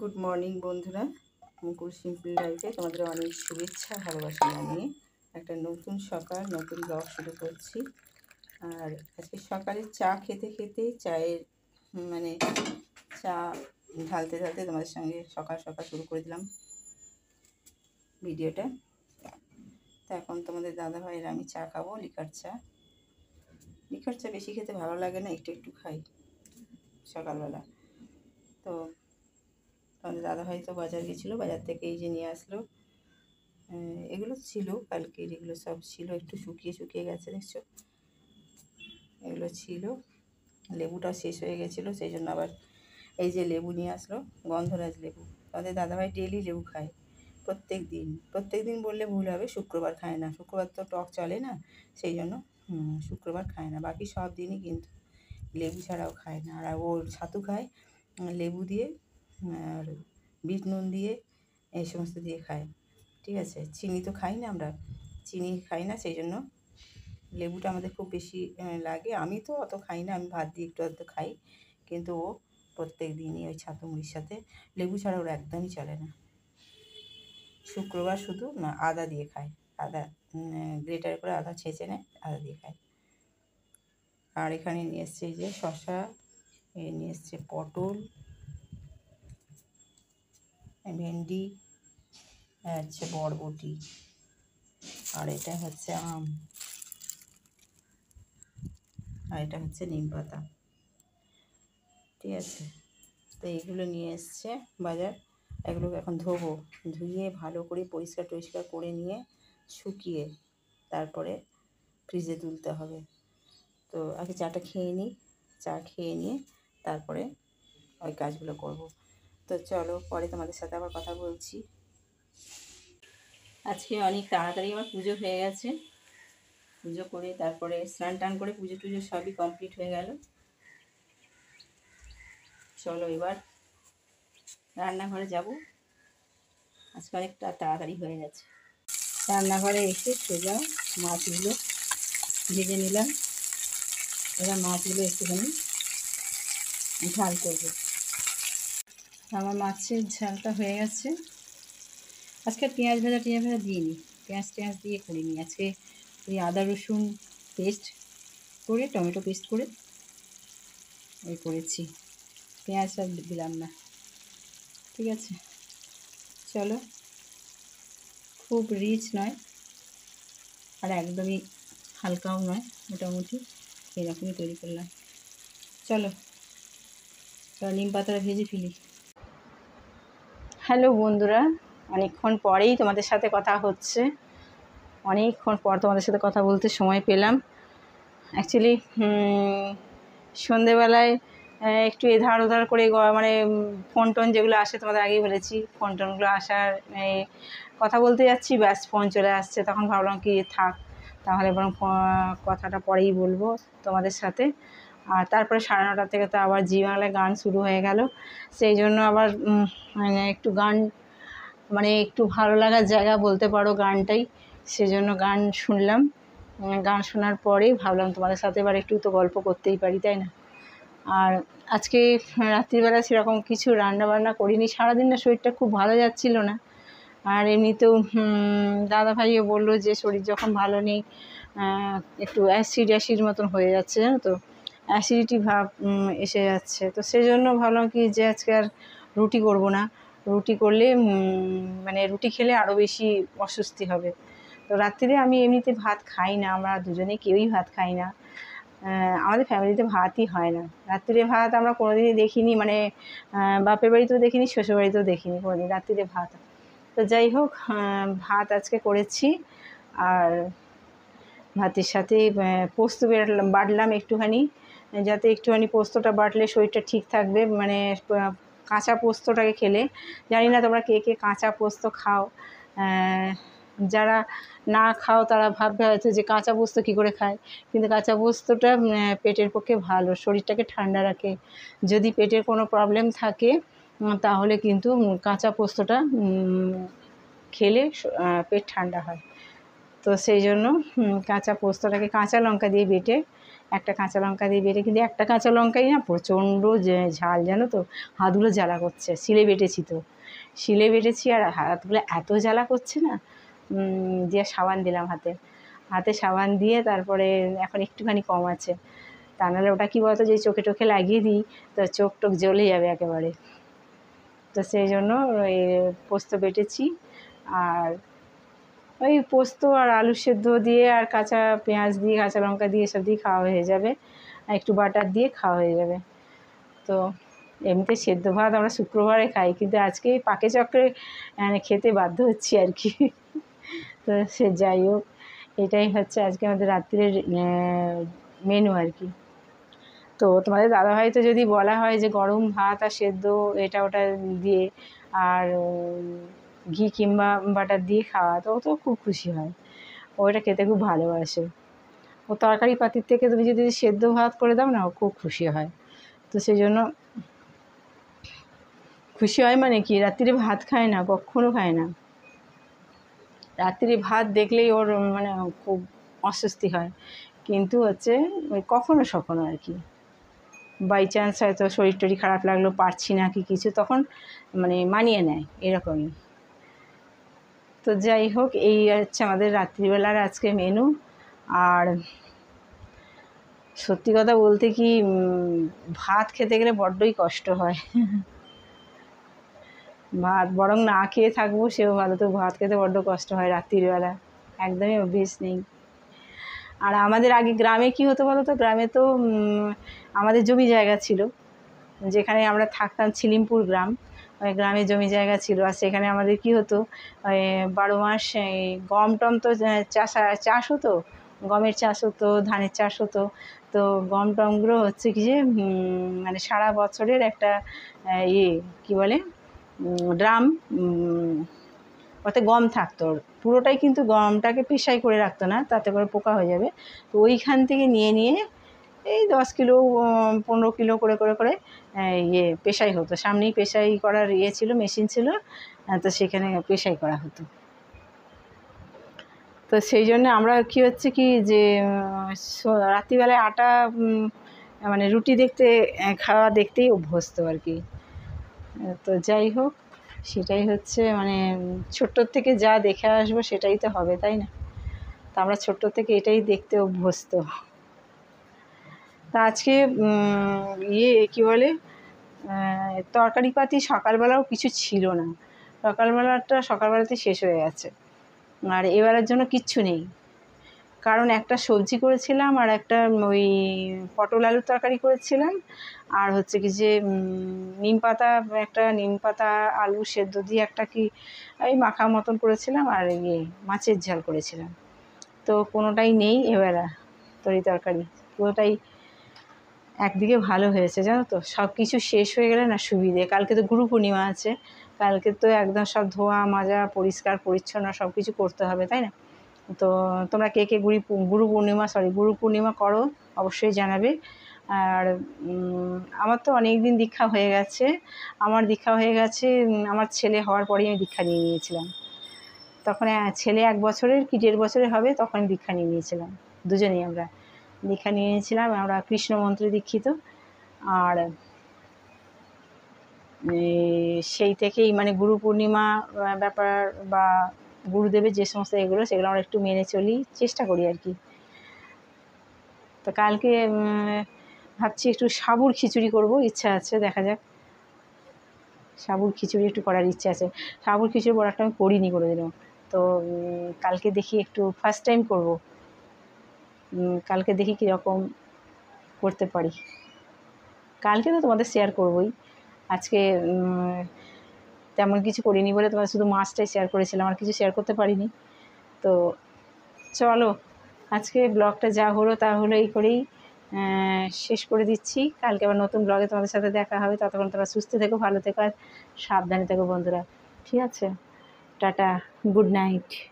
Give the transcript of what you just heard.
good morning বন্ধুরা মুকুল simple লাইফে তোমাদের অনেক শুভেচ্ছা ভালোবাসা জানিয়ে একটা নতুন সকাল নতুন ব্লগ শুরু করছি আর আজকে সকালে চা খেতে খেতে চায়ের মানে চা ঢালতে ঢালতে তোমাদের সঙ্গে সকাল সকাল শুরু করে দিলাম ভিডিওটা তো এখন তোমাদের দাদা ভাইয়ের আমি চা খাবো লিকার চা লিকার চা বেশি খেতে ভালো লাগে না একটু একটু খাই সকালবেলা তো আমাদের দাদাভাই তো বাজার গেছিলো বাজার থেকে এই যে নিয়ে আসলো এগুলো ছিল কালকের এগুলো সব ছিল একটু শুকিয়ে শুকিয়ে গেছে দেখছো এগুলো ছিল লেবুটা শেষ হয়ে গেছিলো সেই জন্য আবার এই যে লেবু নিয়ে আসলো গন্ধরাজ লেবু আমাদের দাদাভাই ডেলি লেবু খায় প্রত্যেক দিন প্রত্যেক দিন বললে ভুল হবে শুক্রবার খায় না শুক্রবার তো টক চলে না সেই জন্য শুক্রবার খায় না বাকি সব দিনই কিন্তু লেবু ছাড়াও খায় না আর ওর ছাতু খায় লেবু দিয়ে আর বিট নুন দিয়ে এই সমস্ত দিয়ে খায় ঠিক আছে চিনি তো খাই না আমরা চিনি খাই না সেই জন্য লেবুটা আমাদের খুব বেশি লাগে আমি তো অত খাই না আমি ভাত দিয়ে একটু অত খাই কিন্তু ও প্রত্যেক দিনই ওই ছাতু মুড়ির সাথে লেবু ছাড়া ওর একদমই চলে না শুক্রবার শুধু আদা দিয়ে খায় আদা গ্রেটার করে আদা ছেঁচে নেয় আদা দিয়ে খায় আর এখানে নিয়ে এসছে যে শশা নিয়ে এসছে পটল ভেন্ডি হচ্ছে বরবটি আর এটা হচ্ছে আম আর এটা হচ্ছে নিম পাতা ঠিক আছে তো এইগুলো নিয়ে এসছে বাজার এগুলোকে এখন ধোবো ধুয়ে ভালো করে পরিষ্কার টরিষ্কার করে নিয়ে শুকিয়ে তারপরে ফ্রিজে তুলতে হবে তো আগে চাটা খেয়ে নিই চা খেয়ে নিয়ে তারপরে ওই কাজগুলো করবো তো চলো পরে তোমাদের সাথে আবার কথা বলছি আজকে অনেক তাড়াতাড়ি আমার পুজো হয়ে গেছে পুজো করে তারপরে স্নান টান করে পুজো টুজো সবই কমপ্লিট হয়ে গেল চলো এবার রান্নাঘরে যাব আজকে অনেকটা তাড়াতাড়ি হয়ে গেছে রান্নাঘরে এসে সোজা মাছগুলো ভেজে নিলাম এবার মাছগুলো একটুখানি ঝাল করবো আমার মাছের ঝালটা হয়ে গেছে আজকে পেঁয়াজ ভাজা পেঁয়াজ ভাজা দিইনি পেঁয়াজ টেঁয়াজ দিয়ে করিনি আজকে ওই আদা রসুন পেস্ট করে টমেটো পেস্ট করে ওই করেছি পেঁয়াজ আর দিলাম না ঠিক আছে চলো খুব রিচ নয় আর একদমই হালকাও নয় মোটামুটি এরকমই তৈরি করলাম চলো নিম পাতাটা ভেজে ফেলি হ্যালো বন্ধুরা অনেকক্ষণ পরেই তোমাদের সাথে কথা হচ্ছে অনেকক্ষণ পর তোমাদের সাথে কথা বলতে সময় পেলাম অ্যাকচুয়ালি সন্ধেবেলায় একটু এধার ওধার করে মানে ফোন টোন যেগুলো আসে তোমাদের আগেই বলেছি ফোন টোনগুলো আসার কথা বলতে যাচ্ছি ব্যাস ফোন চলে আসছে তখন ভাবলাম কি থাক তাহলে বরং কথাটা পরেই বলবো তোমাদের সাথে আর তারপরে সাড়ে নটা থেকে তো আবার জি বাংলায় গান শুরু হয়ে গেল সেই জন্য আবার মানে একটু গান মানে একটু ভালো লাগার জায়গা বলতে পারো গানটাই সেজন্য গান শুনলাম গান শোনার পরেই ভাবলাম তোমাদের সাথে এবার একটু তো গল্প করতেই পারি তাই না আর আজকে রাত্রিবেলা সেরকম কিছু রান্নাবান্না করিনি সারাদিন না শরীরটা খুব ভালো যাচ্ছিল না আর এমনিতেও দাদা ভাইও বললো যে শরীর যখন ভালো নেই একটু অ্যাসিড অ্যাসিড মতন হয়ে যাচ্ছে জানো তো অ্যাসিডিটি ভাব এসে যাচ্ছে তো সেই জন্য ভাবলাম কি যে আজকে আর রুটি করব না রুটি করলে মানে রুটি খেলে আরও বেশি অস্বস্তি হবে তো রাত্রিরে আমি এমনিতে ভাত খাই না আমরা দুজনে কেউই ভাত খাই না আমাদের ফ্যামিলিতে ভাতই হয় না রাত্রিরে ভাত আমরা কোনোদিনই দেখিনি মানে বাপের বাড়িতেও দেখিনি শ্বশুর বাড়িতেও দেখিনি কোনোদিন রাত্রিরে ভাত তো যাই হোক ভাত আজকে করেছি আর ভাতের সাথে পোস্ত বেড়লাম বাড়লাম একটুখানি যাতে একটুখানি পোস্তটা বাটলে শরীরটা ঠিক থাকবে মানে কাঁচা পোস্তটাকে খেলে জানি না তোমরা কে কে কাঁচা পোস্ত খাও যারা না খাও তারা ভাববে হয়তো যে কাঁচা পোস্ত কী করে খায় কিন্তু কাঁচা পোস্তটা পেটের পক্ষে ভালো শরীরটাকে ঠান্ডা রাখে যদি পেটের কোনো প্রবলেম থাকে তাহলে কিন্তু কাঁচা পোস্তটা খেলে পেট ঠান্ডা হয় তো সেই জন্য কাঁচা পোস্তটাকে কাঁচা লঙ্কা দিয়ে বেটে একটা কাঁচা লঙ্কা দিয়ে বেটে কিন্তু একটা কাঁচা লঙ্কাই না প্রচণ্ড ঝাল জানো তো হাতগুলো জ্বালা করছে শিলে বেটেছি তো শিলে বেটেছি আর হাতগুলো এত জ্বালা করছে না দিয়ে সাবান দিলাম হাতে হাতে সাবান দিয়ে তারপরে এখন একটুখানি কম আছে তা নাহলে ওটা কী বলতো যে চোখে টোখে লাগিয়ে দিই তো চোখ টোক জ্বলে যাবে একেবারে তো সেই জন্য ওই পোস্ত বেটেছি আর ওই পোস্ত আর আলু সেদ্ধ দিয়ে আর কাঁচা পেঁয়াজ দিয়ে কাঁচা লঙ্কা দিয়ে এসব দিয়ে খাওয়া হয়ে যাবে আর একটু বাটার দিয়ে খাওয়া হয়ে যাবে তো এমনিতে সেদ্ধ ভাত আমরা শুক্রবারে খাই কিন্তু আজকে পাকে চক্রে মানে খেতে বাধ্য হচ্ছি আর কি তো সে যাই হোক এটাই হচ্ছে আজকে আমাদের রাত্রির মেনু আর কি তো তোমাদের দাদাভাই তো যদি বলা হয় যে গরম ভাত আর সেদ্ধ এটা ওটা দিয়ে আর ঘি কিংবা বাটার দিয়ে খাওয়া তো তো খুব খুশি হয় এটা খেতে খুব ভালোবাসে ও তরকারি পাতির থেকে তুমি যদি সেদ্ধ ভাত করে দাও না ও খুব খুশি হয় তো সেই জন্য খুশি হয় মানে কি রাত্রিরে ভাত খায় না কখনও খায় না রাত্রি ভাত দেখলেই ওর মানে খুব অস্বস্তি হয় কিন্তু হচ্ছে ওই কখনও সখনো আর কি বাই চান্স হয়তো শরীর টরীর খারাপ লাগলো পারছি না কি কিছু তখন মানে মানিয়ে নেয় এরকমই তো যাই হোক এই হচ্ছে আমাদের রাত্রিবেলার আজকে মেনু আর সত্যি কথা বলতে কি ভাত খেতে গেলে বড্ডই কষ্ট হয় ভাত বরং না খেয়ে থাকবো সেও ভালো তো ভাত খেতে বড্ড কষ্ট হয় রাত্রিবেলা একদমই অভ্যেস নেই আর আমাদের আগে গ্রামে কি হতো বলো তো গ্রামে তো আমাদের জমি জায়গা ছিল যেখানে আমরা থাকতাম ছিলিমপুর গ্রাম মানে গ্রামে জমি জায়গা ছিল আর সেখানে আমাদের কি হতো বারো মাস গম টম তো হ্যাঁ, চাষ চাষ হতো গমের চাষ হতো ধানের চাষ হতো তো গম টমগুলো হচ্ছে কি যে মানে সারা বছরের একটা ইয়ে কী বলে ড্রাম ওতে গম থাকতো পুরোটাই কিন্তু গমটাকে পেশাই করে রাখতো না তাতে করে পোকা হয়ে যাবে তো ওইখান থেকে নিয়ে নিয়ে এই দশ কিলো পনেরো কিলো করে করে করে ইয়ে পেশাই হতো সামনেই পেশাই করার ইয়ে ছিল মেশিন ছিল তো সেখানে পেশাই করা হতো তো সেই জন্য আমরা কি হচ্ছে কি যে রাত্রিবেলায় আটা মানে রুটি দেখতে খাওয়া দেখতেই অভ্যস্ত আর কি তো যাই হোক সেটাই হচ্ছে মানে ছোট্টোর থেকে যা দেখে আসবো সেটাই তো হবে তাই না তা আমরা ছোট্ট থেকে এটাই দেখতে অভ্যস্ত তা আজকে ইয়ে কি বলে তরকারি পাতি সকালবেলাও কিছু ছিল না সকালবেলাটা সকালবেলাতে শেষ হয়ে গেছে আর এবারের জন্য কিচ্ছু নেই কারণ একটা সবজি করেছিলাম আর একটা ওই পটল আলুর তরকারি করেছিলাম আর হচ্ছে কি যে নিম পাতা একটা নিম পাতা আলু সেদ্ধ দিয়ে একটা কি এই মাখা মতন করেছিলাম আর ইয়ে মাছের ঝাল করেছিলাম তো কোনোটাই নেই এবার তরি তরকারি পুরোটাই একদিকে ভালো হয়েছে জানো তো সব কিছু শেষ হয়ে গেলে না সুবিধে কালকে তো গুরু পূর্ণিমা আছে কালকে তো একদম সব ধোয়া মাজা পরিষ্কার পরিচ্ছন্ন সব কিছু করতে হবে তাই না তো তোমরা কে কে গুরু গুরু পূর্ণিমা সরি গুরু পূর্ণিমা করো অবশ্যই জানাবে আর আমার তো অনেক দিন দীক্ষা হয়ে গেছে আমার দীক্ষা হয়ে গেছে আমার ছেলে হওয়ার পরেই আমি দীক্ষা নিয়ে নিয়েছিলাম তখন হ্যাঁ, ছেলে এক বছরের কি দেড় বছরের হবে তখন দীক্ষা নিয়ে নিয়েছিলাম দুজনেই আমরা লেখা নিয়েছিলাম আমরা কৃষ্ণ মন্ত্র দীক্ষিত আর সেই থেকেই মানে গুরু পূর্ণিমা ব্যাপার বা গুরুদেবের যে সমস্ত এগুলো সেগুলো আমরা একটু মেনে চলি চেষ্টা করি আর কি তো কালকে ভাবছি একটু সাবুর খিচুড়ি করব ইচ্ছা আছে দেখা যাক সাবুর খিচুড়ি একটু করার ইচ্ছা আছে সাবুর খিচুড়ি একটা আমি করিনি করে দিলাম তো কালকে দেখি একটু ফার্স্ট টাইম করবো কালকে দেখি কীরকম করতে পারি কালকে তো তোমাদের শেয়ার করবই আজকে তেমন কিছু করিনি বলে তোমাদের শুধু মাছটাই শেয়ার করেছিলাম আর কিছু শেয়ার করতে পারিনি তো চলো আজকে ব্লগটা যা হলো তা হলো এই করেই শেষ করে দিচ্ছি কালকে আবার নতুন ব্লগে তোমাদের সাথে দেখা হবে ততক্ষণ তোমরা সুস্থ থেকো ভালো থেকো আর সাবধানে থেকো বন্ধুরা ঠিক আছে টাটা গুড নাইট